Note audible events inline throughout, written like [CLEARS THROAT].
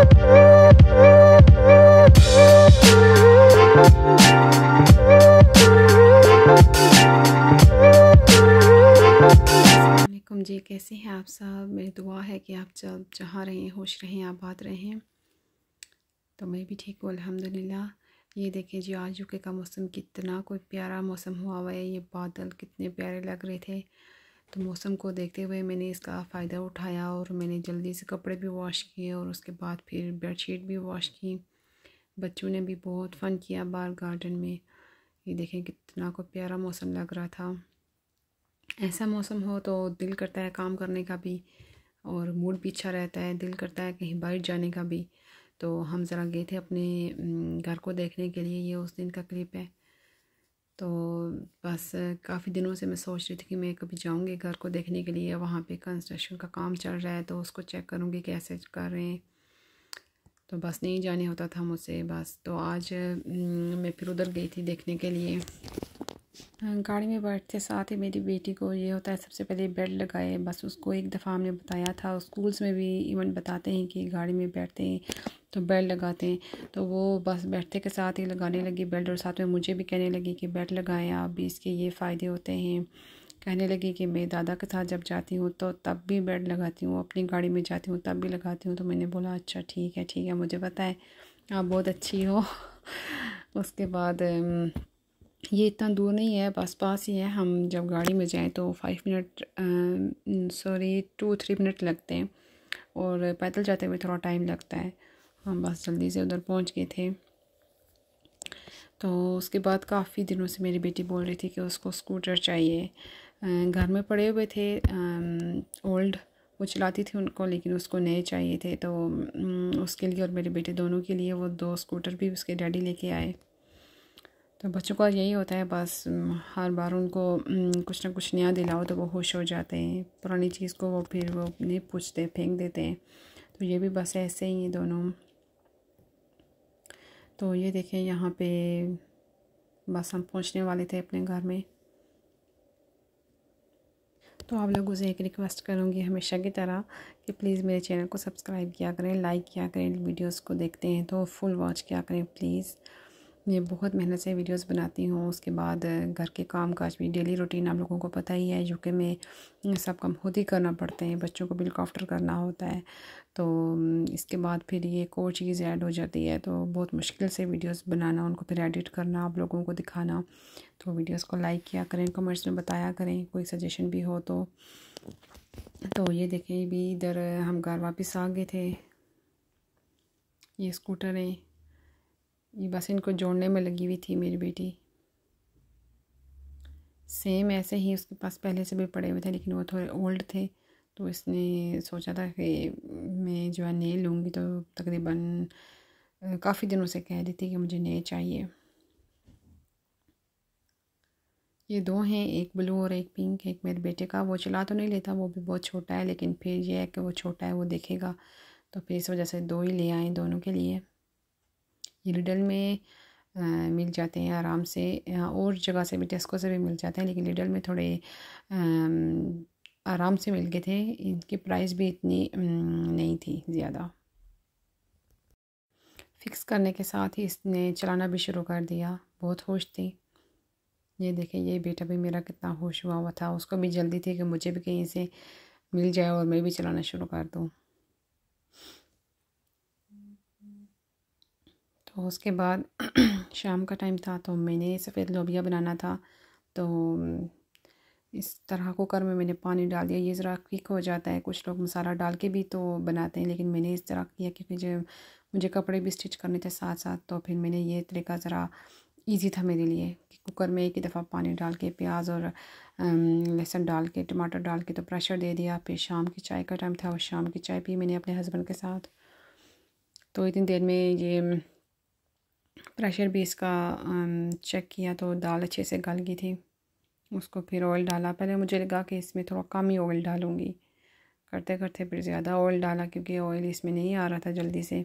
जी कैसे हैं आप सब मेरी दुआ है कि आप जब जहाँ रहें खुश रहें आबाद रहें तो मैं भी ठीक हूँ अल्हम्दुलिल्लाह ये देखें जी आज यूके का मौसम कितना कोई प्यारा मौसम हुआ हुआ है ये बादल कितने प्यारे लग रहे थे तो मौसम को देखते हुए मैंने इसका फ़ायदा उठाया और मैंने जल्दी से कपड़े भी वॉश किए और उसके बाद फिर बेडशीट भी वॉश की बच्चों ने भी बहुत फ़न किया बाहर गार्डन में ये देखें कितना को प्यारा मौसम लग रहा था ऐसा मौसम हो तो दिल करता है काम करने का भी और मूड भी अच्छा रहता है दिल करता है कहीं बाहर जाने का भी तो हम ज़रा गए थे अपने घर को देखने के लिए ये उस दिन का क्लिप है तो बस काफ़ी दिनों से मैं सोच रही थी कि मैं कभी जाऊंगी घर को देखने के लिए वहाँ पे कंस्ट्रक्शन का काम चल रहा है तो उसको चेक करूँगी कैसे कर रहे हैं तो बस नहीं जाने होता था मुझसे बस तो आज मैं फिर उधर गई थी देखने के लिए गाड़ी में बैठते साथ ही मेरी बेटी को ये होता है सबसे पहले बेड लगाए बस उसको एक दफ़ा हमने बताया था स्कूल्स में भी इवन बताते हैं कि गाड़ी में बैठते हैं तो बेल्ट लगाते हैं तो वो बस बैठते के साथ ही लगाने लगी बेल्ट और साथ में मुझे भी कहने लगी कि बेल्ट लगाएं आप भी इसके ये फ़ायदे होते हैं कहने लगी कि मैं दादा के साथ जब जाती हूँ तो तब भी बेल्ट लगाती हूँ अपनी गाड़ी में जाती हूँ तब भी लगाती हूँ तो मैंने बोला अच्छा ठीक है ठीक है मुझे पता है आप बहुत अच्छी हो [LAUGHS] उसके बाद ये इतना दूर नहीं है पास पास ही है हम जब गाड़ी में जाएँ तो five minute sorry two three minute लगते हैं और पैदल जाते हुए थोड़ा टाइम लगता है हम बस जल्दी से उधर पहुंच गए थे तो उसके बाद काफ़ी दिनों से मेरी बेटी बोल रही थी कि उसको स्कूटर चाहिए घर में पड़े हुए थे ओल्ड वो चलाती थी उनको लेकिन उसको नए चाहिए थे तो उसके लिए और मेरे बेटे दोनों के लिए वो दो स्कूटर भी उसके डैडी लेके आए तो बच्चों का यही होता है बस हर बार उनको कुछ ना कुछ नया दिलाओ तो वो खुश हो जाते हैं पुरानी चीज़ को वो फिर वो नहीं पूछते फेंक देते हैं तो ये भी बस ऐसे ही दोनों तो ये देखें यहाँ पे बस हम पहुँचने वाले थे अपने घर में तो आप लोगों से एक रिक्वेस्ट करूँगी हमेशा की तरह कि प्लीज़ मेरे चैनल को सब्सक्राइब किया करें लाइक किया करें वीडियोस को देखते हैं तो फुल वॉच किया करें प्लीज़ मैं बहुत मेहनत से वीडियोस बनाती हूँ उसके बाद घर के काम काज भी डेली रूटीन आप लोगों को पता ही है यूके में सब काम खुद ही करना पड़ते हैं बच्चों को बिल्कुल आफ्टर करना होता है तो इसके बाद फिर ये एक और चीज़ ऐड हो जाती है तो बहुत मुश्किल से वीडियोस बनाना उनको फिर एडिट करना आप लोगों को दिखाना तो वीडियोज़ को लाइक किया करें कमेंट्स में बताया करें कोई सजेशन भी हो तो तो ये देखें भी इधर हम घर वापस आ गए थे ये स्कूटर है ये बस इनको जोड़ने में लगी हुई थी मेरी बेटी सेम ऐसे ही उसके पास पहले से भी पड़े हुए थे लेकिन वो थोड़े ओल्ड थे तो इसने सोचा था कि मैं जो है नए लूँगी तो तकरीबन काफ़ी दिनों से कह रही थी कि मुझे नए चाहिए ये दो हैं एक ब्लू और एक पिंक एक मेरे बेटे का वो चला तो नहीं लेता वो भी बहुत छोटा है लेकिन फिर यह है कि वो छोटा है वो देखेगा तो फिर इस वजह से दो ही ले आए दोनों के लिए ये लिडल में आ, मिल जाते हैं आराम से और जगह से भी टेस्को से भी मिल जाते हैं लेकिन लिडल में थोड़े आ, आराम से मिल गए थे इनकी प्राइस भी इतनी नहीं थी ज़्यादा फिक्स करने के साथ ही इसने चलाना भी शुरू कर दिया बहुत होश थी ये देखें ये बेटा भी मेरा कितना होश हुआ हुआ था उसको भी जल्दी थी कि मुझे भी कहीं से मिल जाए और मैं भी चलाना शुरू कर दूँ और उसके बाद [CLEARS THROAT] शाम का टाइम था तो मैंने सफ़ेद लोबिया बनाना था तो इस तरह कुकर में मैंने पानी डाल दिया ये ज़रा क्विक हो जाता है कुछ लोग मसाला डाल के भी तो बनाते हैं लेकिन मैंने इस तरह किया क्योंकि जो मुझे कपड़े भी स्टिच करने थे साथ साथ तो फिर मैंने ये तरीका ज़रा इजी था मेरे लिए कि कुकर में एक ही दफ़ा पानी डाल के प्याज और लहसुन डाल के टमाटर डाल के तो प्रेशर दे दिया फिर शाम की चाय का टाइम था और शाम की चाय पी मैंने अपने हस्बैंड के साथ तो इतनी देर में ये प्रेशर भी इसका चेक किया तो दाल अच्छे से गल गई थी उसको फिर ऑयल डाला पहले मुझे लगा कि इसमें थोड़ा कम ही ऑयल डालूँगी करते करते फिर ज़्यादा ऑयल डाला क्योंकि ऑयल इसमें नहीं आ रहा था जल्दी से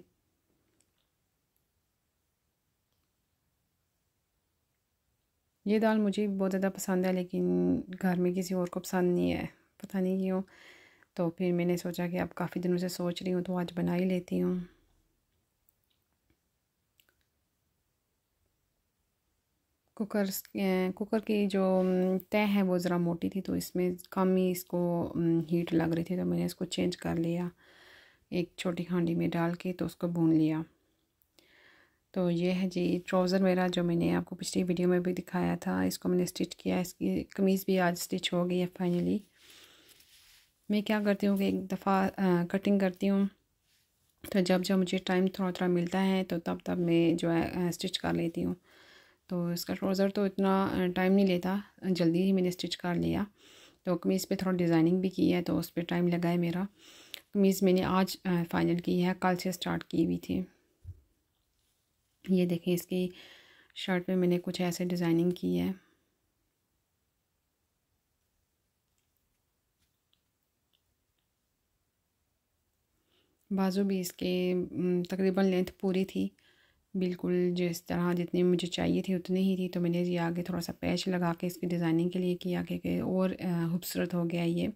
ये दाल मुझे बहुत ज़्यादा पसंद है लेकिन घर में किसी और को पसंद नहीं है पता नहीं क्यों तो फिर मैंने सोचा कि अब काफ़ी दिनों से सोच रही हूँ तो आज बना ही लेती हूँ कुकर कुकर की जो तय है वो ज़रा मोटी थी तो इसमें कम ही इसको हीट लग रही थी तो मैंने इसको चेंज कर लिया एक छोटी हांडी में डाल के तो उसको भून लिया तो ये है जी ट्राउज़र मेरा जो मैंने आपको पिछली वीडियो में भी दिखाया था इसको मैंने स्टिच किया इसकी कमीज़ भी आज स्टिच हो गई है फाइनली मैं क्या करती हूँ कि एक दफ़ा कटिंग करती हूँ तो जब जब मुझे टाइम थोड़ा थोड़ा मिलता है तो तब तब मैं जो है स्टिच कर लेती हूँ तो इसका ट्राउज़र तो इतना टाइम नहीं लेता जल्दी ही मैंने स्टिच कर लिया तो कमीज़ पे थोड़ा डिज़ाइनिंग भी की है तो उस पर टाइम लगा है मेरा कमीज़ मैंने आज फाइनल की है कल से स्टार्ट की हुई थी ये देखें इसकी शर्ट पे मैंने कुछ ऐसे डिज़ाइनिंग की है बाजू भी इसके तकरीबन लेंथ पूरी थी बिल्कुल जिस तरह जितनी मुझे चाहिए थी उतनी ही थी तो मैंने ये आगे थोड़ा सा पैच लगा के इसकी डिज़ाइनिंग के लिए किया कि और खूबसूरत हो गया ये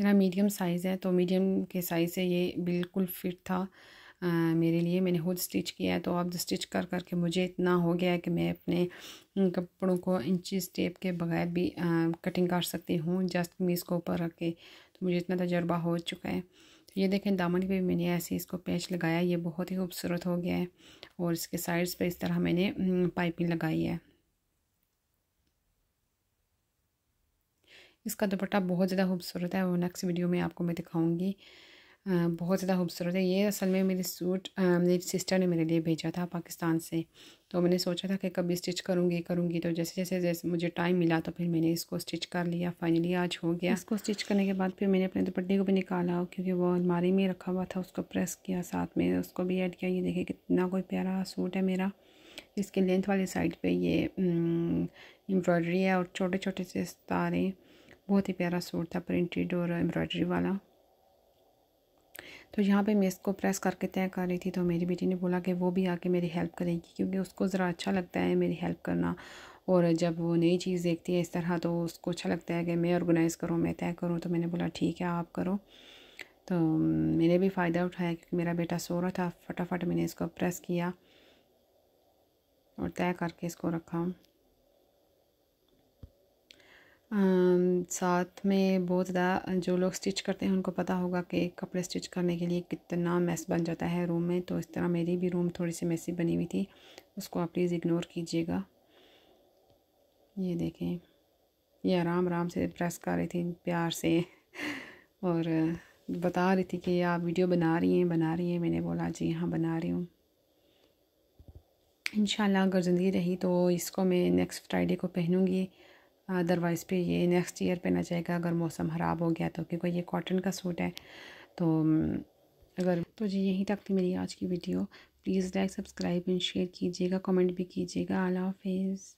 मेरा मीडियम साइज़ है तो मीडियम के साइज़ से ये बिल्कुल फिट था आ, मेरे लिए मैंने खुद स्टिच किया है तो अब स्टिच कर कर के मुझे इतना हो गया है कि मैं अपने कपड़ों को इंची स्टेप के बगैर भी आ, कटिंग कर सकती हूँ जस्ट मैं को ऊपर रख के मुझे इतना तजर्बा हो चुका है तो ये देखें दामन पे मैंने ऐसे इसको पैच लगाया ये बहुत ही खूबसूरत हो गया है और इसके साइड्स पे इस तरह मैंने हम्म, पाइपिंग लगाई है इसका दुपट्टा बहुत ज़्यादा खूबसूरत है वो नेक्स्ट वीडियो में आपको मैं दिखाऊंगी बहुत ज़्यादा खूबसूरत है ये असल में मेरी सूट मेरी सिस्टर ने मेरे लिए भेजा था पाकिस्तान से तो मैंने सोचा था कि कभी स्टिच करूँगी करूँगी तो जैसे जैसे जैसे मुझे टाइम मिला तो फिर मैंने इसको स्टिच कर लिया फाइनली आज हो गया इसको स्टिच करने के बाद फिर मैंने अपने दुपट्टे को भी निकाला क्योंकि वो अलमारी में रखा हुआ था उसको प्रेस किया साथ में उसको भी ऐड किया ये देखिए कितना कोई प्यारा सूट है मेरा इसके लेंथ वाली साइड पर ये एम्ब्रॉयडरी है और छोटे छोटे से तारे बहुत ही प्यारा सूट था प्रिंटेड और एम्ब्रॉयडरी वाला तो यहाँ पे मैं इसको प्रेस करके तय कर रही थी तो मेरी बेटी ने बोला कि वो भी आके मेरी हेल्प करेगी क्योंकि उसको ज़रा अच्छा लगता है मेरी हेल्प करना और जब वो नई चीज़ देखती है इस तरह तो उसको अच्छा लगता है कि मैं ऑर्गेनाइज़ करूँ मैं तय करूँ तो मैंने बोला ठीक है आप करो तो मैंने भी फ़ायदा उठाया क्योंकि मेरा बेटा सो रहा था फटाफट मैंने इसको प्रेस किया और तय करके इसको रखा साथ में बहुत ज़्यादा जो लोग स्टिच करते हैं उनको पता होगा कि कपड़े स्टिच करने के लिए कितना मैस बन जाता है रूम में तो इस तरह मेरी भी रूम थोड़ी सी मैसी बनी हुई थी उसको आप प्लीज़ इग्नोर कीजिएगा ये देखें ये आराम आराम से प्रेस कर रही थी प्यार से [LAUGHS] और बता रही थी कि आप वीडियो बना रही हैं बना रही हैं मैंने बोला जी हाँ बना रही हूँ इन अगर ज़िंदगी रही तो इसको मैं नेक्स्ट फ्राइडे को पहनूँगी अदरवाइज़ पे ये नेक्स्ट ईयर पहना जाएगा अगर मौसम ख़राब हो गया तो क्योंकि ये कॉटन का सूट है तो अगर तो जी यहीं तक थी मेरी आज की video please like subscribe and share कीजिएगा कमेंट भी कीजिएगा अला हाफिज़